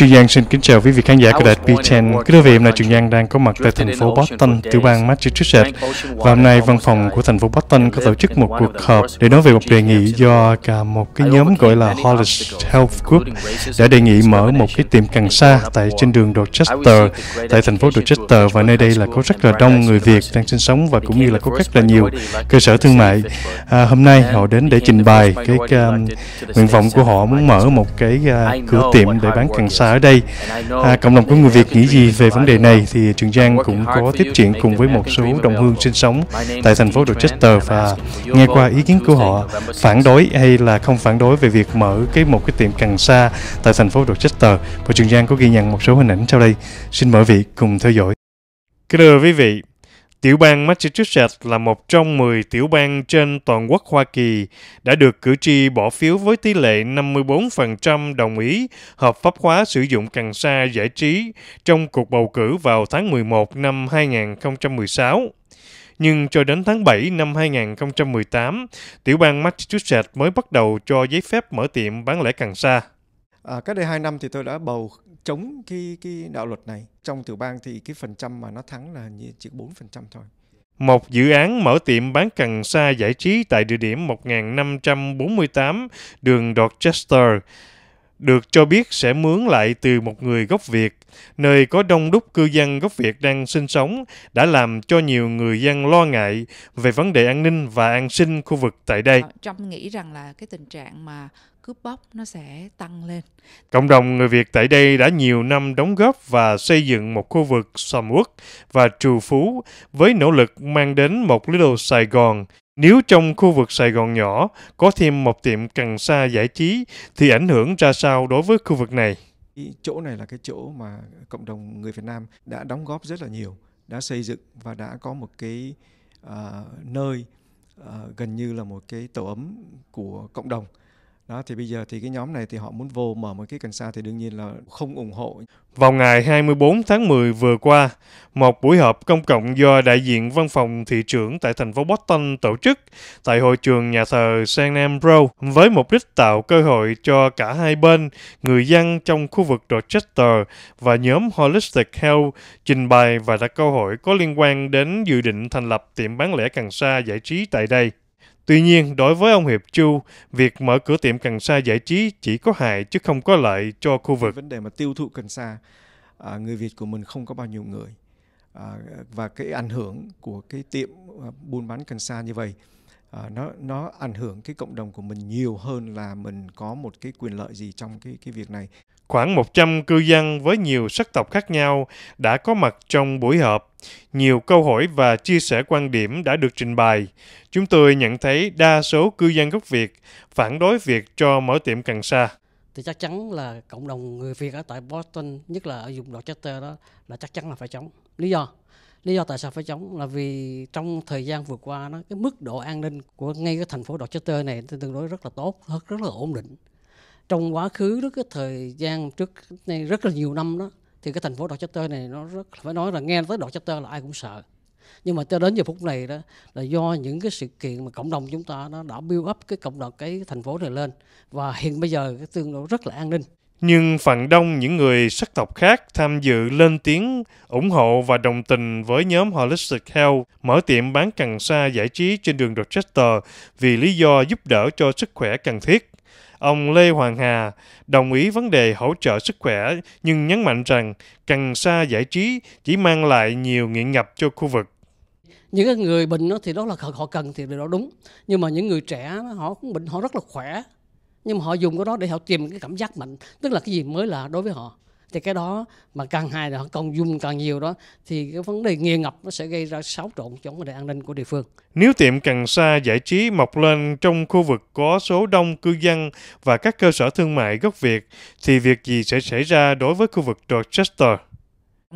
Chu Giang xin kính chào quý vị khán giả của đài P10. Kính thưa vị, hôm nay Chu Giang đang có mặt tại thành phố Boston, tiểu bang Massachusetts. Và hôm nay, văn phòng của thành phố Boston có tổ chức một cuộc họp để nói về một đề nghị do cả một cái nhóm gọi là Hollis Health Group đã đề nghị mở một cái tiệm cần sa tại trên đường Dorchester, tại thành phố Dorchester và nơi đây là có rất là đông người Việt đang sinh sống và cũng như là có rất là nhiều cơ sở thương mại. À, hôm nay họ đến để trình bày cái uh, nguyện vọng của họ muốn mở một cái uh, cửa tiệm để bán cần sa ở đây à, cộng đồng của người Việt nghĩ gì về vấn đề này thì Trường Giang cũng có tiếp chuyện cùng với một số đồng hương sinh sống tại thành phố Rochester và nghe qua ý kiến của họ phản đối hay là không phản đối về việc mở cái một cái tiệm cần sa tại thành phố Rochester và Trường Giang có ghi nhận một số hình ảnh sau đây. Xin mời vị cùng theo dõi. Kính thưa quý vị, Tiểu bang Massachusetts là một trong 10 tiểu bang trên toàn quốc Hoa Kỳ đã được cử tri bỏ phiếu với tỷ lệ 54% đồng ý hợp pháp hóa sử dụng cần sa giải trí trong cuộc bầu cử vào tháng 11 năm 2016 nhưng cho đến tháng 7 năm 2018, tiểu bang Massachusetts mới bắt đầu cho giấy phép mở tiệm bán lẻ cần sa. À, cách đây 2 năm thì tôi đã bầu chống cái cái đạo luật này. Trong tiểu bang thì cái phần trăm mà nó thắng là như chỉ 4% thôi. Một dự án mở tiệm bán cần sa giải trí tại địa điểm 1548 đường Dorchester được cho biết sẽ mướn lại từ một người gốc Việt, nơi có đông đúc cư dân gốc Việt đang sinh sống đã làm cho nhiều người dân lo ngại về vấn đề an ninh và an sinh khu vực tại đây. Ờ, Trump nghĩ rằng là cái tình trạng mà cướp bóc nó sẽ tăng lên. Cộng đồng người Việt tại đây đã nhiều năm đóng góp và xây dựng một khu vực sầm uất và trù phú với nỗ lực mang đến một Little Sài Gòn. Nếu trong khu vực Sài Gòn nhỏ có thêm một tiệm cần sa giải trí thì ảnh hưởng ra sao đối với khu vực này? Chỗ này là cái chỗ mà cộng đồng người Việt Nam đã đóng góp rất là nhiều, đã xây dựng và đã có một cái uh, nơi uh, gần như là một cái tổ ấm của cộng đồng đó thì bây giờ thì cái nhóm này thì họ muốn vô mở một cái cần sa thì đương nhiên là không ủng hộ. Vào ngày 24 tháng 10 vừa qua, một buổi họp công cộng do đại diện văn phòng thị trưởng tại thành phố Boston tổ chức tại hội trường nhà thờ St. Ambrose với mục đích tạo cơ hội cho cả hai bên, người dân trong khu vực Rochester và nhóm Holistic Health trình bày và đặt câu hỏi có liên quan đến dự định thành lập tiệm bán lẻ cần sa giải trí tại đây. Tuy nhiên, đối với ông Hiệp Chu, việc mở cửa tiệm cần sa giải trí chỉ có hại chứ không có lợi cho khu vực. Vấn đề mà tiêu thụ cần sa, à, người Việt của mình không có bao nhiêu người. À, và cái ảnh hưởng của cái tiệm à, buôn bán cần sa như vậy, nó nó ảnh hưởng cái cộng đồng của mình nhiều hơn là mình có một cái quyền lợi gì trong cái cái việc này khoảng 100 cư dân với nhiều sắc tộc khác nhau đã có mặt trong buổi họp. Nhiều câu hỏi và chia sẻ quan điểm đã được trình bày. Chúng tôi nhận thấy đa số cư dân gốc Việt phản đối việc cho mở tiệm cần sa. Thì chắc chắn là cộng đồng người Việt ở tại Boston, nhất là ở vùng Dorchester đó, là chắc chắn là phải chống. Lý do? Lý do tại sao phải chống là vì trong thời gian vừa qua nó cái mức độ an ninh của ngay cái thành phố Dorchester này tương đối rất là tốt, rất là ổn định trong quá khứ đó cái thời gian trước này rất là nhiều năm đó thì cái thành phố Dorchester này nó rất phải nói là nghe tới Dorchester là ai cũng sợ nhưng mà cho đến giờ phút này đó là do những cái sự kiện mà cộng đồng chúng ta nó đã build up cái cộng đồng cái thành phố này lên và hiện bây giờ cái tương đối rất là an ninh nhưng phần đông những người sắc tộc khác tham dự lên tiếng ủng hộ và đồng tình với nhóm Holistic Health mở tiệm bán cần sa giải trí trên đường Rochester vì lý do giúp đỡ cho sức khỏe cần thiết. Ông Lê Hoàng Hà đồng ý vấn đề hỗ trợ sức khỏe nhưng nhấn mạnh rằng cần xa giải trí chỉ mang lại nhiều nghiện ngập cho khu vực những người bệnh đó thì đó là họ cần thì điều đó đúng nhưng mà những người trẻ họ cũng bệnh họ rất là khỏe nhưng mà họ dùng cái đó để họ tìm cái cảm giác mạnh tức là cái gì mới là đối với họ thì cái đó mà càng hai là họ còn dùng càng nhiều đó thì cái vấn đề nghiêng ngập nó sẽ gây ra xáo trộn trong vấn đề an ninh của địa phương. Nếu tiệm cần sa giải trí mọc lên trong khu vực có số đông cư dân và các cơ sở thương mại gốc Việt thì việc gì sẽ xảy ra đối với khu vực Dorchester?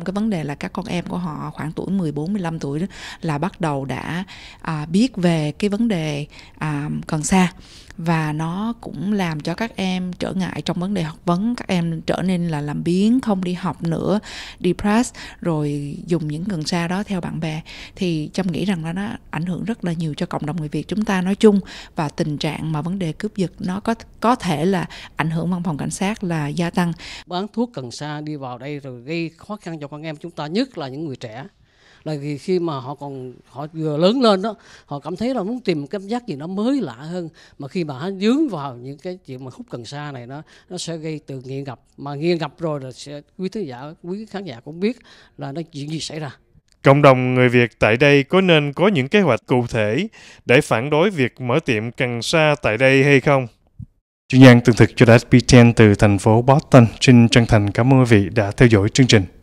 cái vấn đề là các con em của họ khoảng tuổi 14 15 tuổi đó, là bắt đầu đã à, biết về cái vấn đề à, cần sa và nó cũng làm cho các em trở ngại trong vấn đề học vấn các em trở nên là làm biếng không đi học nữa depressed rồi dùng những cần sa đó theo bạn bè thì trâm nghĩ rằng là nó ảnh hưởng rất là nhiều cho cộng đồng người việt chúng ta nói chung và tình trạng mà vấn đề cướp giật nó có có thể là ảnh hưởng văn phòng cảnh sát là gia tăng bán thuốc cần sa đi vào đây rồi gây khó khăn cho con em chúng ta nhất là những người trẻ là vì khi mà họ còn họ vừa lớn lên đó họ cảm thấy là muốn tìm một cảm giác gì nó mới lạ hơn mà khi mà hắn dướng vào những cái chuyện mà hút cần sa này nó nó sẽ gây từ nghiện ngập mà nghiện ngập rồi là sẽ quý thứ giả quý khán giả cũng biết là nó chuyện gì xảy ra Cộng đồng người Việt tại đây có nên có những kế hoạch cụ thể để phản đối việc mở tiệm cần sa tại đây hay không? Chuyên Nhan tường thực cho đã từ thành phố Boston. Xin chân thành cảm ơn quý vị đã theo dõi chương trình.